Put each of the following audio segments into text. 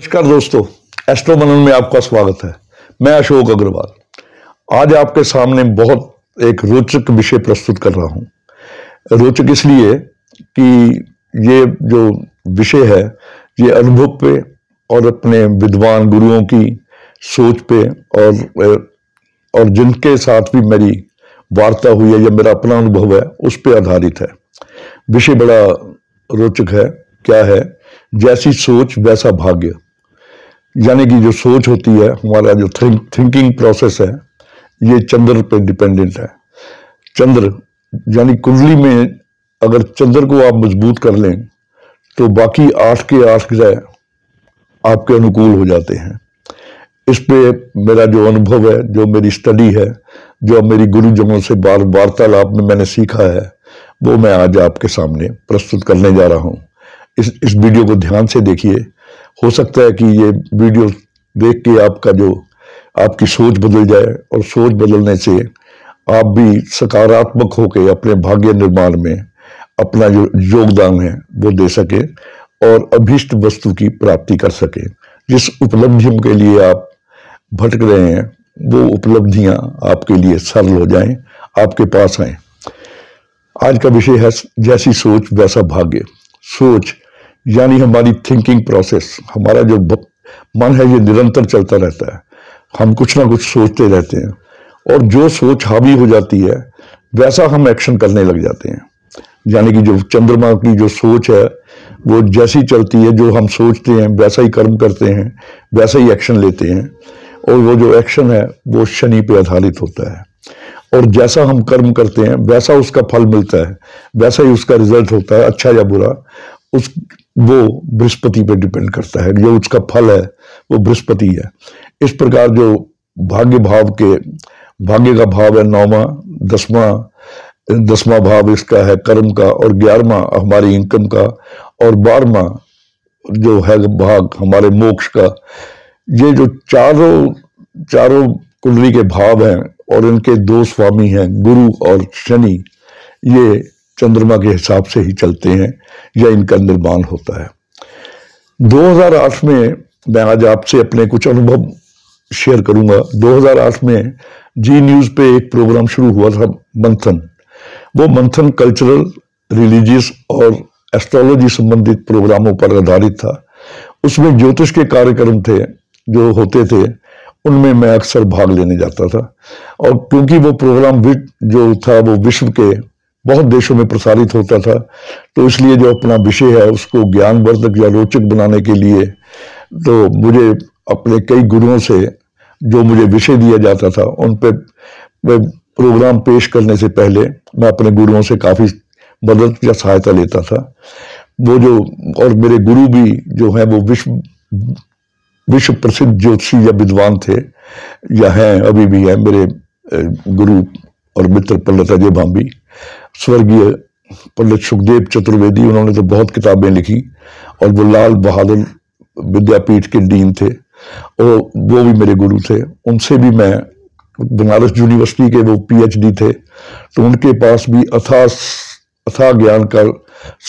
नमस्कार दोस्तों एस्ट्रो मनन में आपका स्वागत है मैं अशोक अग्रवाल आज आपके सामने बहुत एक रोचक विषय प्रस्तुत कर रहा हूँ रोचक इसलिए कि ये जो विषय है ये अनुभव पे और अपने विद्वान गुरुओं की सोच पे और और जिनके साथ भी मेरी वार्ता हुई है या मेरा अपना अनुभव है उस पर आधारित है विषय बड़ा रोचक है क्या है जैसी सोच वैसा भाग्य यानी कि जो सोच होती है हमारा जो थिंक थिंकिंग प्रोसेस है ये चंद्र पे डिपेंडेंट है चंद्र यानी कुंडली में अगर चंद्र को आप मजबूत कर लें तो बाकी आठ के आठ ग्रह आपके अनुकूल हो जाते हैं इस पे मेरा जो अनुभव है जो मेरी स्टडी है जो मेरी गुरुजनों से बार वार्तालाप में मैंने सीखा है वो मैं आज आपके सामने प्रस्तुत करने जा रहा हूँ इस इस वीडियो को ध्यान से देखिए हो सकता है कि ये वीडियो देख के आपका जो आपकी सोच बदल जाए और सोच बदलने से आप भी सकारात्मक होकर अपने भाग्य निर्माण में अपना जो योगदान है वो दे सके और अभीष्ट वस्तु की प्राप्ति कर सके जिस उपलब्धियों के लिए आप भटक रहे हैं वो उपलब्धियां आपके लिए सरल हो जाएं आपके पास आए आज का विषय है जैसी सोच वैसा भाग्य सोच यानी हमारी थिंकिंग प्रोसेस हमारा जो मन है ये निरंतर चलता रहता है हम कुछ ना कुछ सोचते रहते हैं और जो सोच हावी हो जाती है वैसा हम एक्शन करने लग जाते हैं यानी कि जो चंद्रमा की जो सोच है वो जैसी चलती है जो हम सोचते हैं वैसा ही कर्म करते हैं वैसा ही एक्शन लेते हैं और वो जो एक्शन है वो शनि पे आधारित होता है और जैसा हम कर्म करते हैं वैसा उसका फल मिलता है वैसा ही उसका रिजल्ट होता है अच्छा या बुरा उस वो बृहस्पति पे डिपेंड करता है जो उसका फल है वो बृहस्पति है इस प्रकार जो भाग्य भाव के भाग्य का भाव है नौवा दसवा दसवा भाव इसका है कर्म का और ग्यारहवा हमारी इनकम का और बारहवा जो है भाग हमारे मोक्ष का ये जो चारों चारों कुंडली के भाव हैं और इनके दो स्वामी हैं गुरु और शनि ये चंद्रमा के हिसाब से ही चलते हैं या इनका निर्माण होता है 2008 में मैं आज आपसे अपने कुछ अनुभव शेयर करूंगा 2008 में जी न्यूज़ पे एक प्रोग्राम शुरू हुआ था मंथन वो मंथन कल्चरल रिलीजियस और एस्ट्रोलॉजी संबंधित प्रोग्रामों पर आधारित था उसमें ज्योतिष के कार्यक्रम थे जो होते थे उनमें मैं अक्सर भाग लेने जाता था और क्योंकि वो प्रोग्राम जो था वो विश्व के बहुत देशों में प्रसारित होता था तो इसलिए जो अपना विषय है उसको ज्ञानवर्धक या रोचक बनाने के लिए तो मुझे अपने कई गुरुओं से जो मुझे विषय दिया जाता था उन पर प्रोग्राम पेश करने से पहले मैं अपने गुरुओं से काफ़ी मदद या सहायता लेता था वो जो और मेरे गुरु भी जो हैं वो विश्व विश्व प्रसिद्ध ज्योतिषी या विद्वान थे या हैं अभी भी हैं मेरे गुरु और मित्र पंडित अजय भाभी स्वर्गीय पंडित सुखदेव चतुर्वेदी उन्होंने तो बहुत किताबें लिखी और वो लाल बहादुर विद्यापीठ के डीन थे और वो भी मेरे गुरु थे उनसे भी मैं बनारस यूनिवर्सिटी के वो पीएचडी थे तो उनके पास भी अथा अथा ज्ञान का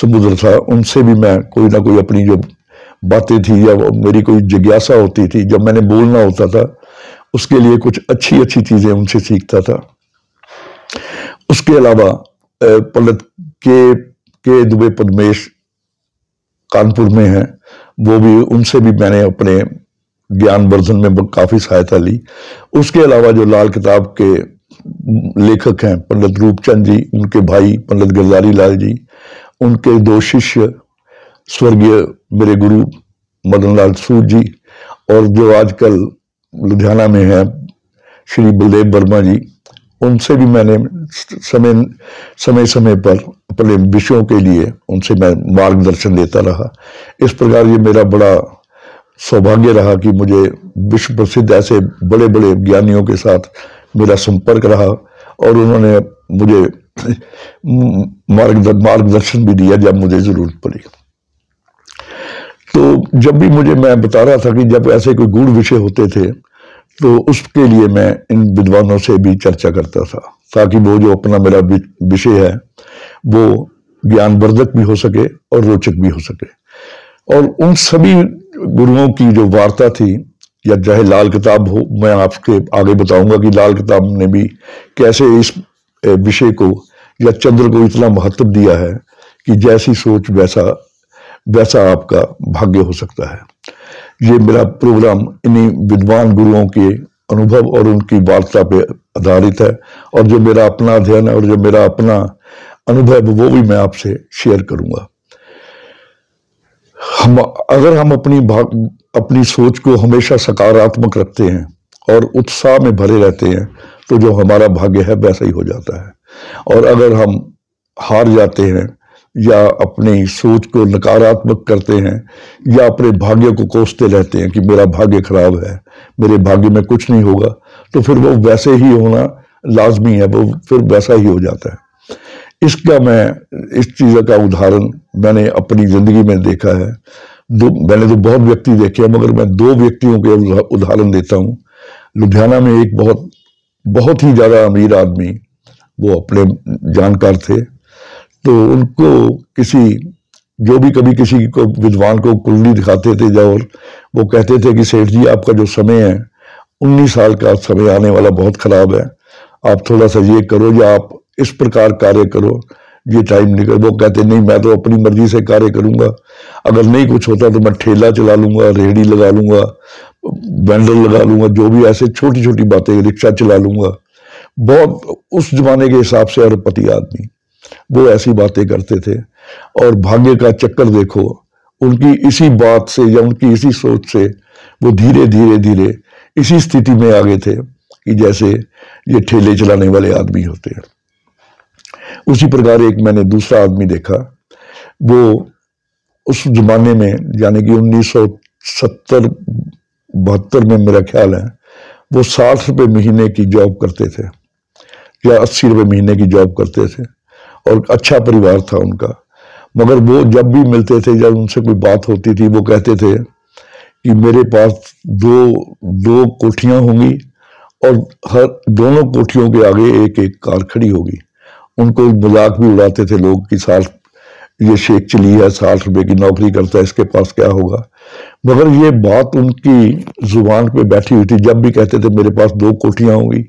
समुद्र था उनसे भी मैं कोई ना कोई अपनी जो बातें थी या मेरी कोई जिज्ञासा होती थी जब मैंने बोलना होता था उसके लिए कुछ अच्छी अच्छी चीज़ें उनसे सीखता था उसके अलावा पलट के के दुबे पदमेश कानपुर में हैं वो भी उनसे भी मैंने अपने ज्ञान वर्धन में काफ़ी सहायता ली उसके अलावा जो लाल किताब के लेखक हैं पंडित रूपचंद जी उनके भाई पंडित गिरदारी लाल जी उनके दो शिष्य स्वर्गीय मेरे गुरु मदन लाल सूद जी और जो आजकल लुधियाना में हैं श्री बलदेव वर्मा जी उनसे भी मैंने समय समय समय पर अपने विषयों के लिए उनसे मैं मार्गदर्शन देता रहा इस प्रकार ये मेरा बड़ा सौभाग्य रहा कि मुझे विश्व प्रसिद्ध ऐसे बड़े बड़े ज्ञानियों के साथ मेरा संपर्क रहा और उन्होंने मुझे मार्गदर्शन भी दिया जब मुझे ज़रूरत पड़ी तो जब भी मुझे मैं बता रहा था कि जब ऐसे कोई गूढ़ विषय होते थे तो उसके लिए मैं इन विद्वानों से भी चर्चा करता था ताकि वो जो अपना मेरा विषय है वो ज्ञानवर्धक भी हो सके और रोचक भी हो सके और उन सभी गुरुओं की जो वार्ता थी या चाहे लाल किताब हो मैं आपके आगे बताऊंगा कि लाल किताब ने भी कैसे इस विषय को या चंद्र को इतना महत्व दिया है कि जैसी सोच वैसा वैसा आपका भाग्य हो सकता है ये मेरा प्रोग्राम इन्हीं विद्वान गुरुओं के अनुभव और उनकी वार्ता पे आधारित है और जो मेरा अपना अध्ययन है और जो मेरा अपना अनुभव वो भी मैं आपसे शेयर करूंगा हम अगर हम अपनी भाग अपनी सोच को हमेशा सकारात्मक रखते हैं और उत्साह में भरे रहते हैं तो जो हमारा भाग्य है वैसा ही हो जाता है और अगर हम हार जाते हैं या अपनी सोच को नकारात्मक करते हैं या अपने भाग्य को कोसते रहते हैं कि मेरा भाग्य खराब है मेरे भाग्य में कुछ नहीं होगा तो फिर वो वैसे ही होना लाजमी है वो फिर वैसा ही हो जाता है इसका मैं इस चीज़ का उदाहरण मैंने अपनी ज़िंदगी में देखा है दो मैंने तो बहुत व्यक्ति देखे हैं मगर मैं दो व्यक्तियों के उदाहरण देता हूँ लुधियाना में एक बहुत बहुत ही ज़्यादा अमीर आदमी वो अपने जानकार थे तो उनको किसी जो भी कभी किसी को विद्वान को कुंडली दिखाते थे जब वो कहते थे कि सेठ जी आपका जो समय है उन्नीस साल का समय आने वाला बहुत ख़राब है आप थोड़ा सा ये करो या आप इस प्रकार कार्य करो ये टाइम निकल वो कहते नहीं मैं तो अपनी मर्जी से कार्य करूँगा अगर नहीं कुछ होता तो मैं ठेला चला लूंगा रेहड़ी लगा लूंगा बैंडल लगा लूंगा जो भी ऐसे छोटी छोटी बातें रिक्शा चला लूंगा बहुत उस जमाने के हिसाब से अरबपति आदमी वो ऐसी बातें करते थे और भाग्य का चक्कर देखो उनकी इसी बात से या उनकी इसी सोच से वो धीरे धीरे धीरे इसी स्थिति में आ गए थे कि जैसे ये ठेले चलाने वाले आदमी होते हैं उसी प्रकार एक मैंने दूसरा आदमी देखा वो उस जमाने में यानी कि उन्नीस सौ सत्तर बहत्तर में मेरा ख्याल है वो साठ रुपये महीने की जॉब करते थे या अस्सी रुपये महीने की जॉब करते थे और अच्छा परिवार था उनका मगर वो जब भी मिलते थे जब उनसे कोई बात होती थी वो कहते थे कि मेरे पास दो दो कोठियाँ होंगी और हर दोनों कोठियों के आगे एक एक कार खड़ी होगी उनको मजाक भी उड़ाते थे लोग कि साठ ये शेख चली है साठ रुपए की नौकरी करता है इसके पास क्या होगा मगर ये बात उनकी जुबान पे बैठी हुई थी जब भी कहते थे मेरे पास दो कोठियाँ होंगी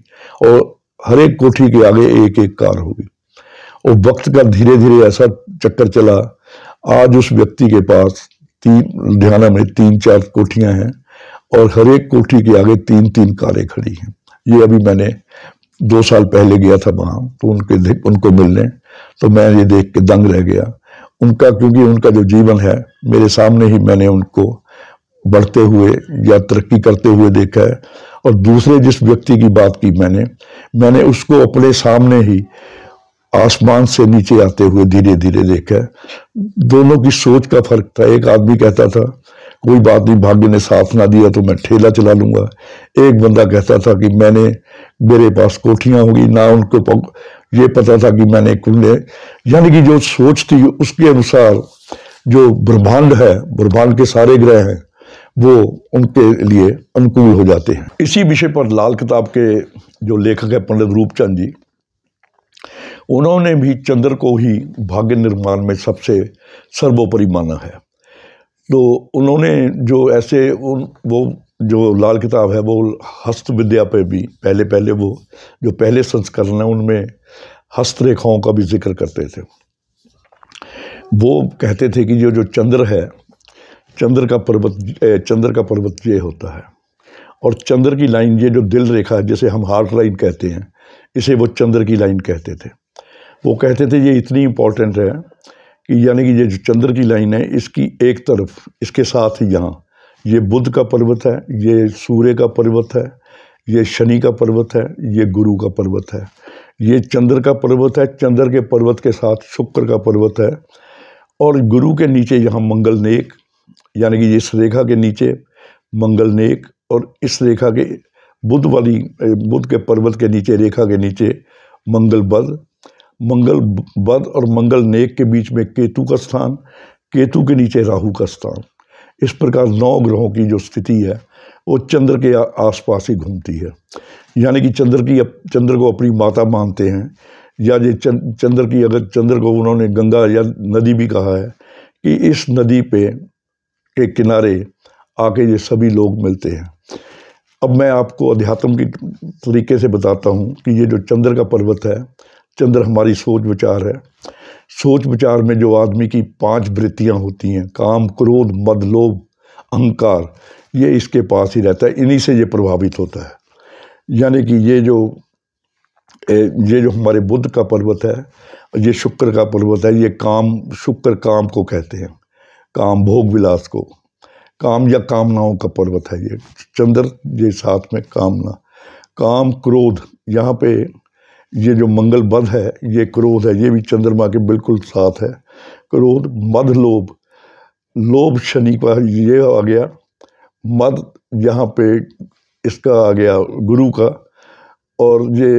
और हर एक कोठी के आगे एक एक कार होगी और वक्त का धीरे धीरे ऐसा चक्कर चला आज उस व्यक्ति के पास तीन लुधियाना में तीन चार कोठियां हैं और हर एक कोठी के आगे तीन तीन कारें खड़ी हैं ये अभी मैंने दो साल पहले गया था वहाँ तो उनके उनको मिलने तो मैं ये देख के दंग रह गया उनका क्योंकि उनका जो जीवन है मेरे सामने ही मैंने उनको बढ़ते हुए या तरक्की करते हुए देखा है और दूसरे जिस व्यक्ति की बात की मैंने मैंने उसको अपने सामने ही आसमान से नीचे आते हुए धीरे धीरे देखा दोनों की सोच का फर्क था एक आदमी कहता था कोई बात नहीं भाग्य ने साथ ना दिया तो मैं ठेला चला लूंगा एक बंदा कहता था कि मैंने मेरे पास कोठियां होगी ना उनको ये पता था कि मैंने कुंडे यानी कि जो सोच थी उसके अनुसार जो ब्रह्मांड है ब्रह्मांड के सारे ग्रह हैं वो उनके लिए अनुकूल हो जाते हैं इसी विषय पर लाल किताब के जो लेखक है पंडित रूपचंद जी उन्होंने भी चंद्र को ही भाग्य निर्माण में सबसे सर्वोपरि माना है तो उन्होंने जो ऐसे उन वो जो लाल किताब है वो हस्त विद्या पे भी पहले पहले वो जो पहले संस्करण है उनमें हस्त रेखाओं का भी जिक्र करते थे वो कहते थे कि जो जो चंद्र है चंद्र का पर्वत चंद्र का पर्वत ये होता है और चंद्र की लाइन ये जो दिल रेखा है जिसे हम हार्ट लाइन कहते हैं इसे वो चंद्र की लाइन कहते थे वो कहते थे ये इतनी इम्पोर्टेंट है कि यानी कि ये जो चंद्र की लाइन है इसकी एक तरफ इसके साथ ही यहाँ ये बुद्ध का पर्वत है ये सूर्य का पर्वत है ये शनि का पर्वत है ये गुरु का पर्वत है ये चंद्र का पर्वत है चंद्र के पर्वत के साथ शुक्र का पर्वत है और गुरु के नीचे यहाँ मंगल नेक यानी कि इस रेखा के नीचे मंगल नेक और इस रेखा के बुद्ध वाली बुद्ध के पर्वत के नीचे रेखा के नीचे मंगल बल मंगल बद और मंगल नेक के बीच में केतु का स्थान केतु के नीचे राहु का स्थान इस प्रकार नौ ग्रहों की जो स्थिति है वो चंद्र के आसपास ही घूमती है यानी कि चंद्र की चंद्र को अपनी माता मानते हैं या ये चंद्र की अगर चंद्र को उन्होंने गंगा या नदी भी कहा है कि इस नदी पे के किनारे आके ये सभी लोग मिलते हैं अब मैं आपको अध्यात्म के तरीके से बताता हूँ कि ये जो चंद्र का पर्वत है चंद्र हमारी सोच विचार है सोच विचार में जो आदमी की पांच वृत्तियां होती हैं काम क्रोध मद लोभ अहंकार ये इसके पास ही रहता है इन्हीं से ये प्रभावित होता है यानी कि ये जो ये जो हमारे बुद्ध का पर्वत है ये शुक्र का पर्वत है ये काम शुक्र काम को कहते हैं काम भोग विलास को काम या कामनाओं का पर्वत है ये चंद्र ये साथ में कामना काम क्रोध यहाँ पे ये जो मंगल बध है ये क्रोध है ये भी चंद्रमा के बिल्कुल साथ है क्रोध मध लोभ लोभ शनि का ये आ गया मध यहाँ पे इसका आ गया गुरु का और ये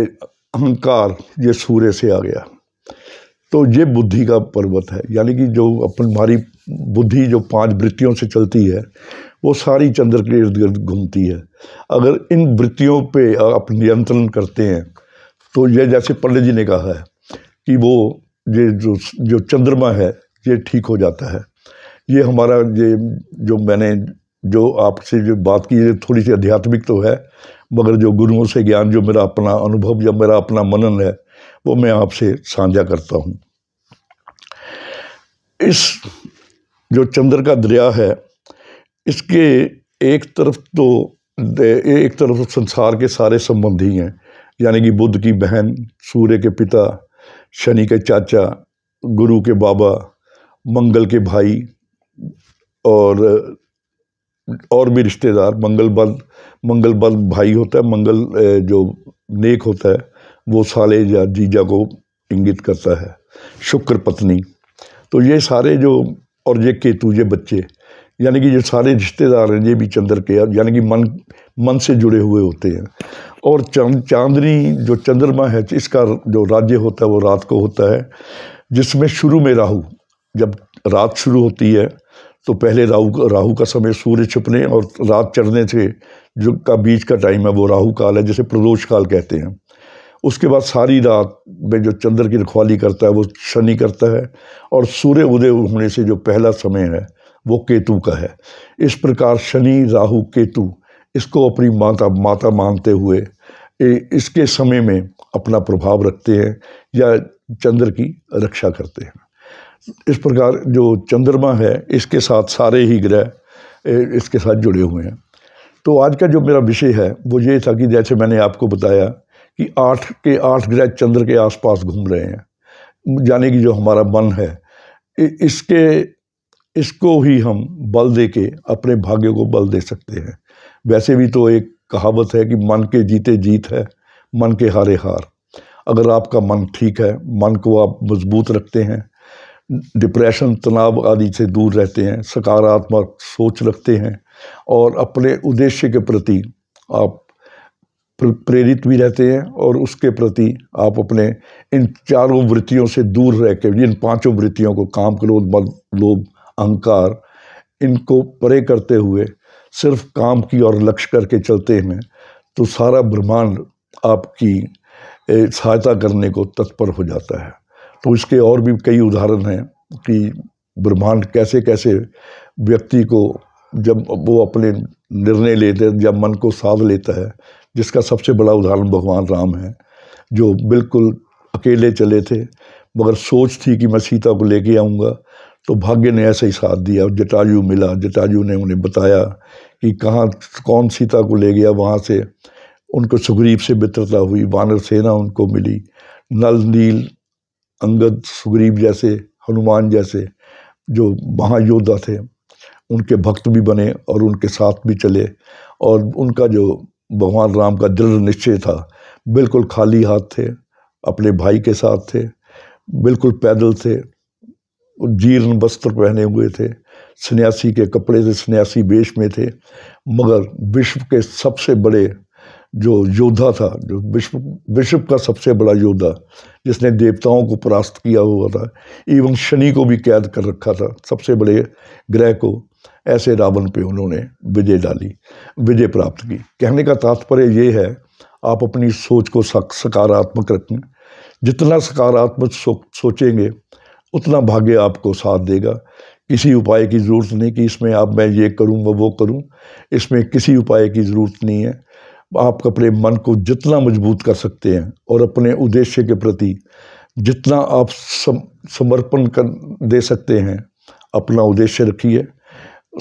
अहंकार ये सूर्य से आ गया तो ये बुद्धि का पर्वत है यानी कि जो अपन हमारी बुद्धि जो पांच वृत्तियों से चलती है वो सारी चंद्र के इर्द गिर्द घूमती है अगर इन वृत्तियों पे आप नियंत्रण करते हैं तो ये जैसे पंडित जी ने कहा है कि वो ये जो जो चंद्रमा है ये ठीक हो जाता है ये हमारा ये जो मैंने जो आपसे जो बात की ये थोड़ी सी आध्यात्मिक तो है मगर जो गुरुओं से ज्ञान जो मेरा अपना अनुभव या मेरा अपना मनन है वो मैं आपसे साझा करता हूँ इस जो चंद्र का दरिया है इसके एक तरफ तो एक तरफ संसार के सारे संबंधी हैं यानी कि बुद्ध की बहन सूर्य के पिता शनि के चाचा गुरु के बाबा मंगल के भाई और और भी रिश्तेदार मंगल बल मंगल बल भाई होता है मंगल जो नेक होता है वो साले या जीजा को इंगित करता है शुक्र पत्नी तो ये सारे जो और ये केतु ये बच्चे यानी कि ये सारे रिश्तेदार हैं ये भी चंद्र के यानी कि मन मन से जुड़े हुए होते हैं और चंद चांदनी जो चंद्रमा है इसका जो राज्य होता है वो रात को होता है जिसमें शुरू में राहु जब रात शुरू होती है तो पहले राहु राहु का समय सूर्य छुपने और रात चढ़ने से जो का बीच का टाइम है वो राहु काल है जिसे प्रदोष काल कहते हैं उसके बाद सारी रात में जो चंद्र की रखवाली करता है वो शनि करता है और सूर्य उदय होने से जो पहला समय है वो केतु का है इस प्रकार शनि राहु केतु इसको अपनी माता माता मानते हुए इसके समय में अपना प्रभाव रखते हैं या चंद्र की रक्षा करते हैं इस प्रकार जो चंद्रमा है इसके साथ सारे ही ग्रह इसके साथ जुड़े हुए हैं तो आज का जो मेरा विषय है वो ये था कि जैसे मैंने आपको बताया कि आठ के आठ ग्रह चंद्र के आसपास घूम रहे हैं जाने की जो हमारा मन है इसके इसको ही हम बल दे के अपने भाग्य को बल दे सकते हैं वैसे भी तो एक कहावत है कि मन के जीते जीत है मन के हारे हार अगर आपका मन ठीक है मन को आप मजबूत रखते हैं डिप्रेशन तनाव आदि से दूर रहते हैं सकारात्मक सोच रखते हैं और अपने उद्देश्य के प्रति आप प्रेरित भी रहते हैं और उसके प्रति आप अपने इन चारों वृत्तियों से दूर रह कर इन पांचों वृत्तियों को काम क्रोध मल लोभ अहंकार इनको परे करते हुए सिर्फ काम की और लक्ष्य करके चलते हैं तो सारा ब्रह्मांड आपकी सहायता करने को तत्पर हो जाता है तो इसके और भी कई उदाहरण हैं कि ब्रह्मांड कैसे कैसे व्यक्ति को जब वो अपने निर्णय लेते हैं जब मन को साध लेता है जिसका सबसे बड़ा उदाहरण भगवान राम है जो बिल्कुल अकेले चले थे मगर सोच थी कि मैं सीता को लेके आऊँगा तो भाग्य ने ऐसा ही साथ दिया जटायु मिला जटायु ने उन्हें बताया कि कहाँ कौन सीता को ले गया वहाँ से उनको सुग्रीव से मित्रता हुई वानर सेना उनको मिली नल नील अंगद सुग्रीव जैसे हनुमान जैसे जो महायोद्धा थे उनके भक्त भी बने और उनके साथ भी चले और उनका जो भगवान राम का दृढ़ निश्चय था बिल्कुल खाली हाथ थे अपने भाई के साथ थे बिल्कुल पैदल थे जीर्ण वस्त्र पहने हुए थे सन्यासी के कपड़े से सन्यासी वेश में थे मगर विश्व के सबसे बड़े जो योद्धा था जो विश्व विश्व का सबसे बड़ा योद्धा जिसने देवताओं को परास्त किया हुआ था एवं शनि को भी कैद कर रखा था सबसे बड़े ग्रह को ऐसे रावण पे उन्होंने विजय डाली विजय प्राप्त की कहने का तात्पर्य ये है आप अपनी सोच को सकारात्मक रखें जितना सकारात्मक सो, सोचेंगे उतना भाग्य आपको साथ देगा किसी उपाय की ज़रूरत नहीं कि इसमें आप मैं ये करूँ वो करूँ इसमें किसी उपाय की ज़रूरत नहीं है आप अपने मन को जितना मजबूत कर सकते हैं और अपने उद्देश्य के प्रति जितना आप समर्पण कर दे सकते हैं अपना उद्देश्य रखिए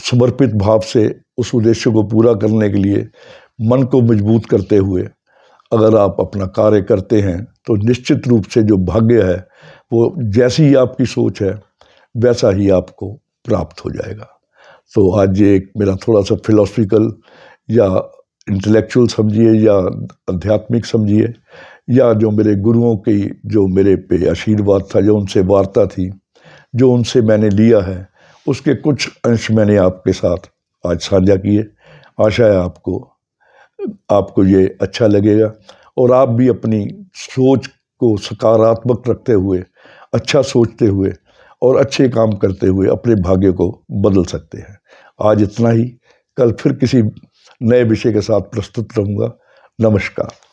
समर्पित भाव से उस उद्देश्य को पूरा करने के लिए मन को मजबूत करते हुए अगर आप अपना कार्य करते हैं तो निश्चित रूप से जो भाग्य है वो जैसी ही आपकी सोच है वैसा ही आपको प्राप्त हो जाएगा तो आज ये मेरा थोड़ा सा फिलोसफिकल या इंटेलेक्चुअल समझिए या आध्यात्मिक समझिए या जो मेरे गुरुओं की जो मेरे पे आशीर्वाद था जो उनसे वार्ता थी जो उनसे मैंने लिया है उसके कुछ अंश मैंने आपके साथ आज साझा किए आशा है आपको आपको ये अच्छा लगेगा और आप भी अपनी सोच को सकारात्मक रखते हुए अच्छा सोचते हुए और अच्छे काम करते हुए अपने भाग्य को बदल सकते हैं आज इतना ही कल फिर किसी नए विषय के साथ प्रस्तुत रहूँगा नमस्कार